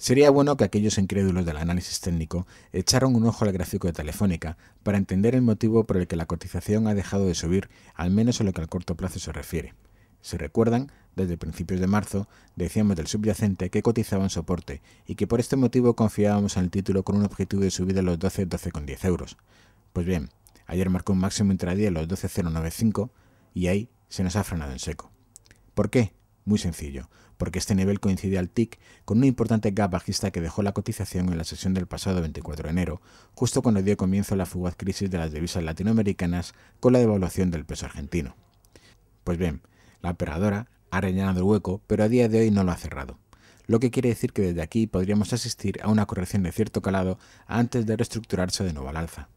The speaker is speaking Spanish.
Sería bueno que aquellos incrédulos del análisis técnico echaran un ojo al gráfico de Telefónica para entender el motivo por el que la cotización ha dejado de subir, al menos en lo que al corto plazo se refiere. Si recuerdan, desde principios de marzo decíamos del subyacente que cotizaba en soporte y que por este motivo confiábamos en el título con un objetivo de subida a los 12,12,10 euros. Pues bien, ayer marcó un máximo intradía a los 12,095 y ahí se nos ha frenado en seco. ¿Por qué? Muy sencillo, porque este nivel coincide al TIC con un importante gap bajista que dejó la cotización en la sesión del pasado 24 de enero, justo cuando dio comienzo la fugaz crisis de las divisas latinoamericanas con la devaluación del peso argentino. Pues bien, la operadora ha rellenado el hueco, pero a día de hoy no lo ha cerrado lo que quiere decir que desde aquí podríamos asistir a una corrección de cierto calado antes de reestructurarse de nuevo al alza.